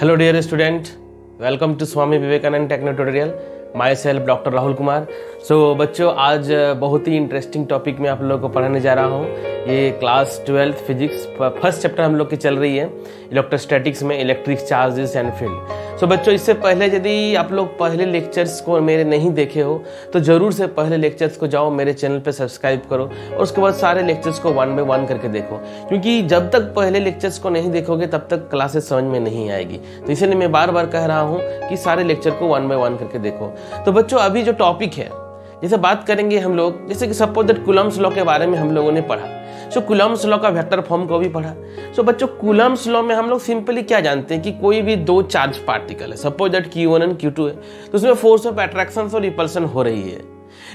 Hello dear student welcome to Swami Vivekananda techno tutorial myself doctor Rahul Kumar so so, बच्चों आज बहुत ही interesting topic में आप लोगों को पढ़ाने जा रहा हूँ ये class twelfth physics first chapter हम लोग की चल रही है इलेक्ट्रोस्टैटिक्स में electric charges and field so बच्चों इससे पहले यदि आप लोग पहले लेक्चर्स को मेरे नहीं देखे हो तो ज़रूर से पहले लेक्चर्स को जाओ मेरे चैनल पर सब्सक्राइब करो और उसके बाद सारे लेक्चर्स को वन बाई वन करके देखो क्योंकि जब तक पहले लेक्चर्स को नहीं देखोगे तब तक क्लासेस समझ में नहीं आएगी तो इसीलिए मैं बार बार कह रहा हूँ कि सारे लेक्चर को वन बाई वन करके देखो तो बच्चों अभी जो टॉपिक है जैसे बात करेंगे हम लोग जैसे कि सपोज दैट कुलम्स लॉ के बारे में हम लोगों ने पढ़ा सो कुलम्स लॉ का वेक्टर फॉर्म को भी पढ़ा सो बच्चों कुलम्स लॉ में हम लोग सिंपली क्या जानते हैं कि कोई भी दो चार्ज पार्टिकल है suppose that Q one and Q two है तो उसमें फोर्स ऑफ अट्रैक्शन और रिपल्सन हो रही है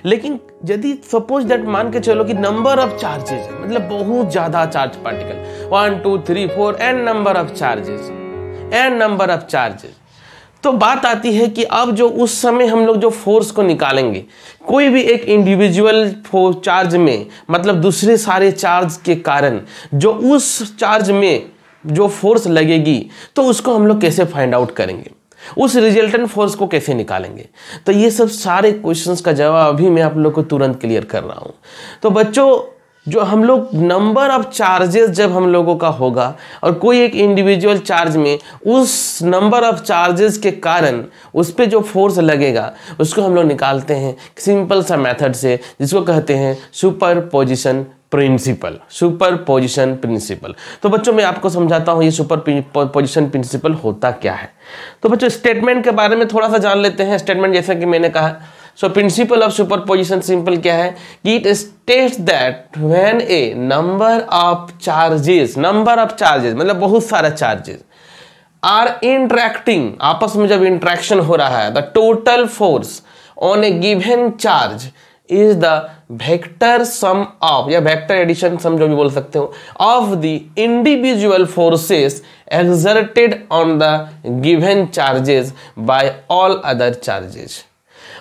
लेकिन यदि सपोज दैट मान के चलो कि नंबर ऑफ चार्जेस है मतलब बहुत ज्यादा charge particle one two three four N number of charges N number of charges तो बात आती है कि अब जो उस समय हम लोग जो फोर्स को निकालेंगे कोई भी एक इंडिविजुअल चार्ज में मतलब दूसरे सारे चार्ज के कारण जो उस चार्ज में जो फोर्स लगेगी तो उसको हम लोग कैसे फाइंड आउट करेंगे उस रिजल्टेंट फोर्स को कैसे निकालेंगे तो ये सब सारे क्वेश्चंस का जवाब अभी मैं आप लोग को तुरंत क्लियर कर रहा हूँ तो बच्चों जो हम लोग नंबर ऑफ चार्जेस जब हम लोगों का होगा और कोई एक इंडिविजुअल चार्ज में उस नंबर ऑफ चार्जेस के कारण उस पर जो फोर्स लगेगा उसको हम लोग निकालते हैं सिंपल सा मेथड से जिसको कहते हैं superposition principle superposition principle तो बच्चों मैं आपको समझाता हूँ ये सुपर पोजिशन प्रिंसिपल होता क्या है तो बच्चों स्टेटमेंट के बारे में थोड़ा सा जान लेते हैं स्टेटमेंट जैसा कि मैंने कहा so principle of superposition simple क्या है कि it state that when a number of charges number of charges मतलब बहुत सारे चार्जेस आर इंट्रैक्टिंग आपस में जब इंट्रैक्शन हो रहा है the total force on a given charge is the vector sum of या वेक्टर एडिशन सम जो भी बोल सकते हो of the individual forces exerted on the given charges by all other charges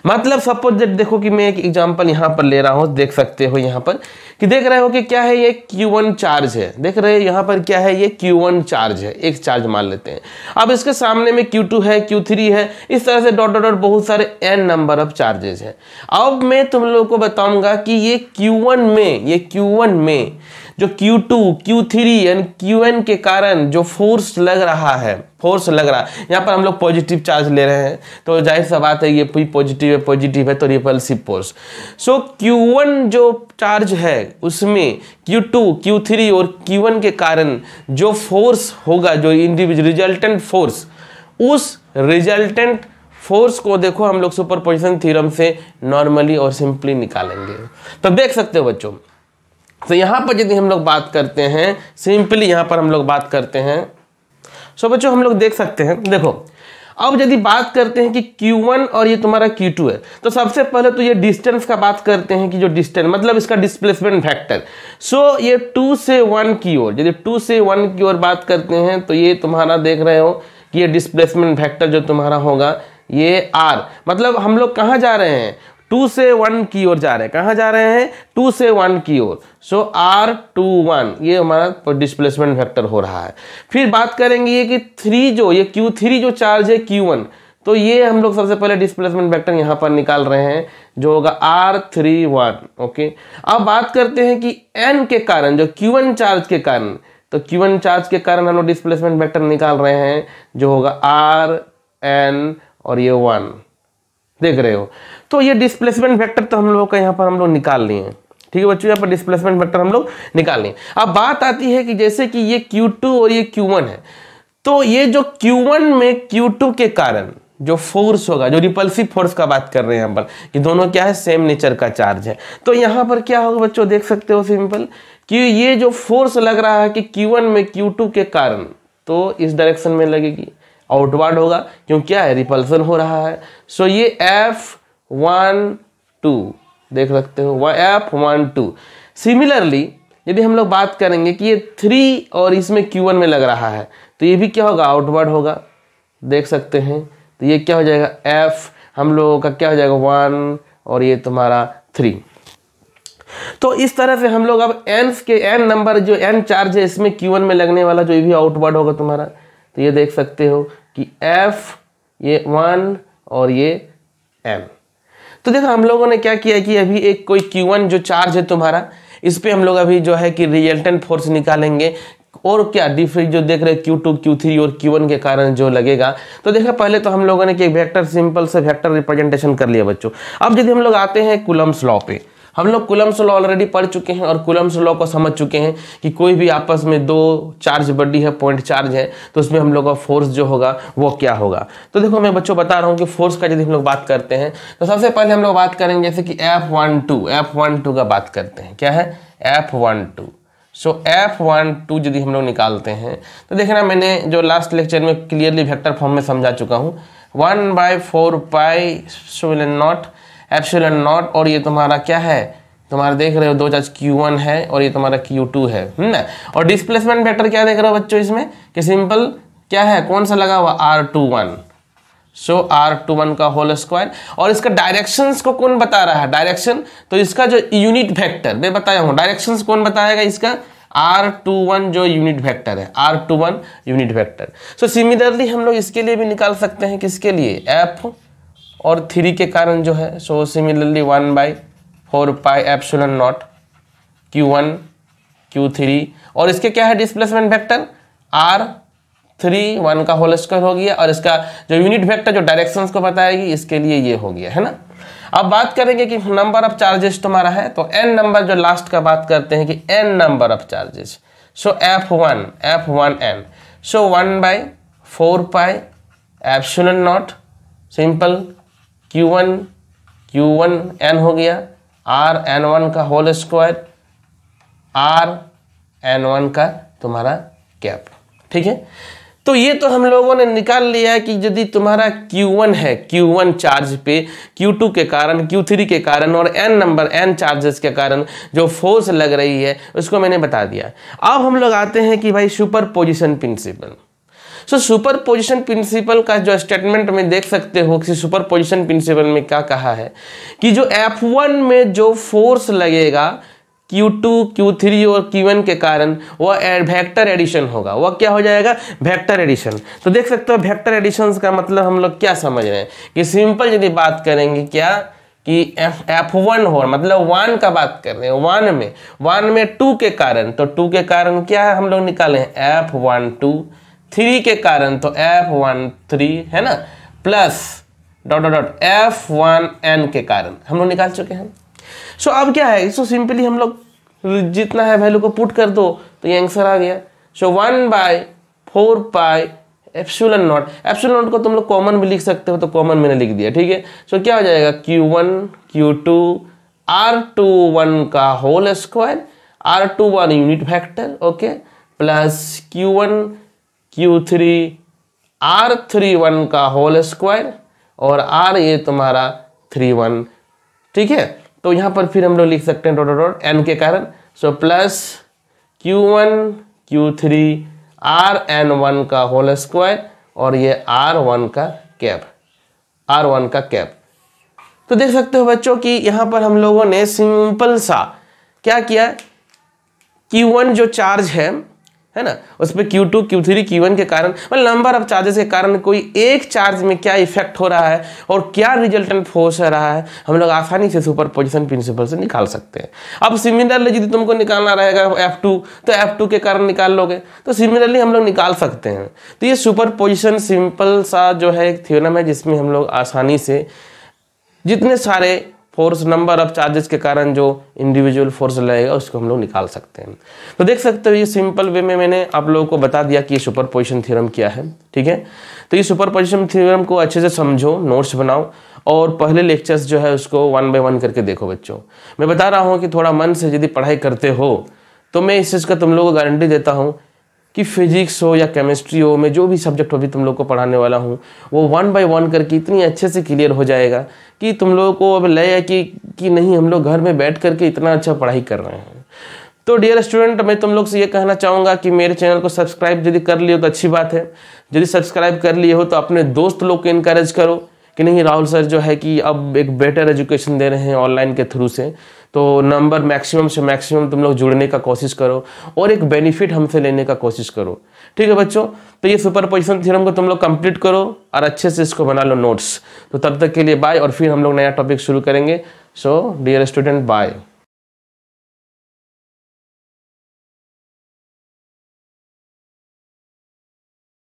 मतलब सपोज जब देखो कि मैं एक एग्जांपल यहाँ पर ले रहा हूँ देख सकते हो यहाँ पर कि देख रहे हो कि क्या है ये Q1 चार्ज है देख रहे हो यहाँ पर क्या है ये Q1 चार्ज है एक चार्ज मान लेते हैं अब इसके सामने में Q2 है Q3 है इस तरह से डॉट डॉट बहुत सारे एन नंबर ऑफ चार्जेस हैं अब मैं तुम लोगों को बताऊँगा कि ये क्यू में ये क्यू में जो Q2, Q3 एंड क्यू के कारण जो फोर्स लग रहा है फोर्स लग रहा है यहाँ पर हम लोग पॉजिटिव चार्ज ले रहे हैं तो जाहिर सा बात है ये पॉजिटिव है पॉजिटिव है तो रिपल्सिव फोर्स सो Q1 जो चार्ज है उसमें Q2, Q3 और Q1 के कारण जो फोर्स होगा जो इंडिविजुअल रिजल्टेंट फोर्स उस रिजल्टेंट फोर्स को देखो हम लोग सुपर पोजिशन थीरम से नॉर्मली और सिंपली निकालेंगे तो देख सकते हो बच्चों तो यहाँ पर यदि हम लोग बात करते हैं सिंपली यहाँ पर हम लोग बात करते हैं सो बच्चों हम लोग देख सकते हैं देखो अब यदि बात करते हैं कि Q1 और ये तुम्हारा Q2 है तो सबसे पहले तो ये डिस्टेंस का बात करते हैं कि जो डिस्टेंस मतलब इसका डिस्प्लेसमेंट फैक्टर सो so, ये 2 से 1 की ओर यदि 2 से 1 की ओर बात करते हैं तो ये तुम्हारा देख रहे हो कि ये डिस्प्लेसमेंट फैक्टर जो तुम्हारा होगा ये R मतलब हम लोग कहाँ जा रहे हैं टू से वन की ओर जा रहे हैं कहाँ जा रहे हैं टू से वन की ओर सो आर टू वन ये हमारा डिस्प्लेसमेंट वेक्टर हो रहा है फिर बात करेंगे ये कि थ्री जो ये क्यू थ्री जो चार्ज है क्यू वन तो ये हम लोग सबसे पहले डिस्प्लेसमेंट वेक्टर यहाँ पर निकाल रहे हैं जो होगा आर थ्री वन ओके अब बात करते हैं कि एन के कारण जो क्यू वन चार्ज के कारण तो क्यू वन चार्ज के कारण हम लोग डिस्प्लेसमेंट वैक्टर निकाल रहे हैं जो होगा आर एन और ये वन देख रहे हो तो ये डिस्प्लेसमेंट फैक्टर तो हम लोग का यहाँ पर हम लोग निकाल लिए हैं ठीक है बच्चों यहाँ पर डिस्प्लेसमेंट फैक्टर हम लोग निकाल लिए अब बात आती है कि जैसे कि ये Q2 और ये Q1 है तो ये जो Q1 में Q2 के कारण जो फोर्स होगा जो रिपल्सिव फोर्स का बात कर रहे हैं हम पर कि दोनों क्या है सेम नेचर का चार्ज है तो यहाँ पर क्या होगा बच्चों देख सकते हो सिंपल कि ये जो फोर्स लग रहा है कि क्यू में क्यू के कारण तो इस डायरेक्शन में लगेगी आउटवर्ड होगा क्यों क्या है रिपल्सन हो रहा है सो so, ये एफ वन टू देख सकते हो एफ वन टू सिमिलरली यदि हम लोग बात करेंगे कि ये थ्री और इसमें क्यू वन में लग रहा है तो ये भी क्या होगा आउटवर्ड होगा देख सकते हैं तो ये क्या हो जाएगा एफ हम लोगों का क्या हो जाएगा वन और ये तुम्हारा थ्री तो इस तरह से हम लोग अब एन के एन नंबर जो एन चार्ज है इसमें क्यू वन में लगने वाला जो ये भी आउटवर्ड होगा तुम्हारा तो ये देख सकते हो कि एफ ये वन और ये एम तो देखो हम लोगों ने क्या किया कि अभी एक कोई Q1 जो चार्ज है तुम्हारा इस पर हम लोग अभी जो है कि रिजल्टेंट फोर्स निकालेंगे और क्या डिफरेंस जो देख रहे हैं Q2, Q3 और Q1 के कारण जो लगेगा तो देखा पहले तो हम लोगों ने कि वेक्टर सिंपल से वेक्टर रिप्रेजेंटेशन कर लिया बच्चों अब यदि हम लोग आते हैं कुलम्स लॉ पे हम लोग कुलम्स लॉ ऑलरेडी पढ़ चुके हैं और कुलम्स लॉ को समझ चुके हैं कि कोई भी आपस में दो चार्ज बड्डी है पॉइंट चार्ज है तो उसमें हम लोग का फोर्स जो होगा वो क्या होगा तो देखो मैं बच्चों बता रहा हूँ कि फोर्स का यदि हम लोग बात करते हैं तो सबसे पहले हम लोग बात करेंगे जैसे कि F one two F one two का बात करते हैं क्या है F one two so F one two यदि हम लोग निकालते हैं तो देखना मैंने जो लास्ट लेक्चर में क्लियरली वेक्टर फॉर्म में समझा चुका हूँ one by four pi so not epsilon not और ये तुम्हारा क्या है तुम्हारे देख रहे हो दो चार्ज Q1 है और ये तुम्हारा Q2 है ना हम्म? और डिस्प्लेसमेंट वेक्टर क्या देख रहे हो बच्चों इसमें कि सिंपल क्या है कौन सा लगा हुआ R21 two one so R का होल स्क्वायर और इसका डायरेक्शंस को कौन बता रहा है डायरेक्शन तो इसका जो यूनिट वेक्टर मैं बताया हूँ डायरेक्शन कौन बताएगा इसका आर टू वन जो यूनिट वेक्टर है R two one unit vector so similarly हम लोग इसके लिए भी निकाल सकते हैं किसके लिए एफ और थ्री के कारण जो है so similarly one by four pi epsilon not Q one Q three और इसके क्या है displacement vector R three one का होल स्क्वायर हो गया और इसका जो यूनिट वेक्टर जो डायरेक्शन को बताएगी इसके लिए ये हो गया है ना अब बात करेंगे कि नंबर ऑफ चार्जेस तुम्हारा है तो एन नंबर जो लास्ट का बात करते हैं कि N number of charges so F one F one N so one by four pi epsilon not simple Q one Q one N हो गया आर एन वन का whole square R N one का तुम्हारा cap ठीक है तो ये तो हम लोगों ने निकाल लिया कि यदि तुम्हारा Q1 है Q1 चार्ज पे Q2 के कारण Q3 के कारण और n नंबर n चार्जेस के कारण जो फोर्स लग रही है उसको मैंने बता दिया अब हम लोग आते हैं कि भाई superposition principle so superposition principle का जो स्टेटमेंट में देख सकते हो कि सुपर पोजिशन प्रिंसिपल में क्या कहा है कि जो एफ वन में जो फोर्स लगेगा Q2, Q3 और Q1 के कारण वह वैक्टर एडिशन होगा वह क्या हो जाएगा वैक्टर एडिशन तो देख सकते हो वैक्टर एडिशन का मतलब हम लोग क्या समझ रहे हैं कि सिंपल यदि बात करेंगे क्या कि एफ एफ वन हो मतलब वन का बात कर रहे हैं वन में वन में टू के कारण तो टू के कारण क्या है हम लोग निकाले हैं एफ वन टू थ्री के कारण तो एफ वन थ्री है ना plus dot dot dot F one N के कारण हम लोग निकाल चुके हैं सो so, अब क्या है सो सिंपली हम लोग जितना है वैल्यू को पुट कर दो तो ये आंसर आ गया so one by four pi epsilon not epsilon not को तुम लोग कॉमन भी लिख सकते हो तो कॉमन मैंने लिख दिया ठीक है सो क्या हो जाएगा Q one Q two R two one का whole square R two one unit factor okay plus Q one Q three R three one का होल स्क्वायर और आर ये तुम्हारा थ्री वन ठीक है तो यहाँ पर फिर हम लोग लिख सकते हैं डॉट डॉट एन के कारण so plus Q one Q three R N one का होल स्क्वायर और ये आर वन का कैप आर वन का कैप तो देख सकते हो बच्चों कि यहाँ पर हम लोगों ने सिंपल सा क्या किया क्यू वन जो चार्ज है है ना उस पर Q two Q three Q one के कारण मतलब नंबर ऑफ चार्जेस के कारण कोई एक चार्ज में क्या इफेक्ट हो रहा है और क्या रिजल्टेंट फोर्स रहा है हम लोग आसानी से सुपर पोजिशन प्रिंसिपल से निकाल सकते हैं अब सिमिलरली यदि तुमको निकालना रहेगा एफ टू तो एफ टू के कारण निकाल लोगे तो सिमिलरली हम लोग निकाल सकते हैं तो ये सुपर पोजिशन सिंपल सा जो है एक थ्योरम है जिसमें हम लोग आसानी से जितने सारे फोर्स नंबर ऑफ चार्जेस के कारण जो इंडिविजुअल फोर्स लगेगा उसको हम लोग निकाल सकते हैं तो देख सकते हो ये सिंपल वे में मैंने आप लोगों को बता दिया कि ये सुपर पोजिशन थियरम क्या है ठीक है तो ये सुपर पोजिशन थियरम को अच्छे से समझो नोट्स बनाओ और पहले लेक्चर्स जो है उसको वन बाय वन करके देखो बच्चों मैं बता रहा हूँ कि थोड़ा मन से यदि पढ़ाई करते हो तो मैं इस चीज़ का तुम लोगों को गारंटी देता हूँ कि फिजिक्स हो या केमिस्ट्री हो मैं जो भी सब्जेक्ट अभी तुम लोग को पढ़ाने वाला हूँ वो वन बाय वन करके इतनी अच्छे से क्लियर हो जाएगा कि तुम लोगों को अब लय है कि, कि नहीं हम लोग घर में बैठ करके इतना अच्छा पढ़ाई कर रहे हैं तो डियर स्टूडेंट मैं तुम लोग से ये कहना चाहूँगा कि मेरे चैनल को सब्सक्राइब यदि कर लिए तो अच्छी बात है यदि सब्सक्राइब कर लिए हो तो अपने दोस्त लोग को इनक्रेज करो कि नहीं राहुल सर जो है कि अब एक बेटर एजुकेशन दे रहे हैं ऑनलाइन के थ्रू से तो नंबर मैक्सिमम से मैक्सिमम तुम लोग जुड़ने का कोशिश करो और एक बेनिफिट हमसे लेने का कोशिश करो ठीक है बच्चों तो ये सुपर पोजिशन थी को तुम लोग कंप्लीट करो और अच्छे से इसको बना लो नोट्स तो तब तक के लिए बाय और फिर हम लोग नया टॉपिक शुरू करेंगे सो डियर स्टूडेंट बाय